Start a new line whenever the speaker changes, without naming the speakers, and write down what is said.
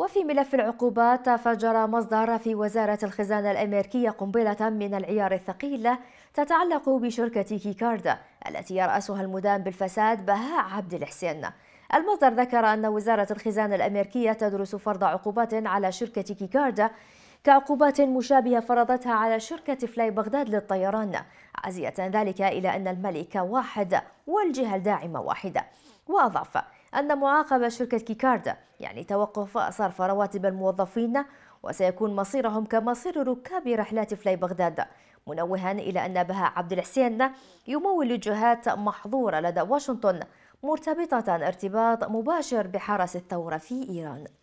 وفي ملف العقوبات فجر مصدر في وزارة الخزانة الأمريكية قنبلة من العيار الثقيل تتعلق بشركة كيكاردا التي يرأسها المدان بالفساد بهاء عبد الحسين المصدر ذكر أن وزارة الخزانة الأمريكية تدرس فرض عقوبات على شركة كيكاردا كعقوبات مشابهة فرضتها على شركة فلاي بغداد للطيران عزية ذلك إلى أن الملك واحد والجهة الداعمة واحدة وأضاف أن معاقبة شركة كيكارد يعني توقف صرف رواتب الموظفين وسيكون مصيرهم كمصير ركاب رحلات فلاي بغداد منوها إلى أن بهاء عبد الحسين يمول جهات محظورة لدى واشنطن مرتبطة ارتباط مباشر بحرس الثورة في إيران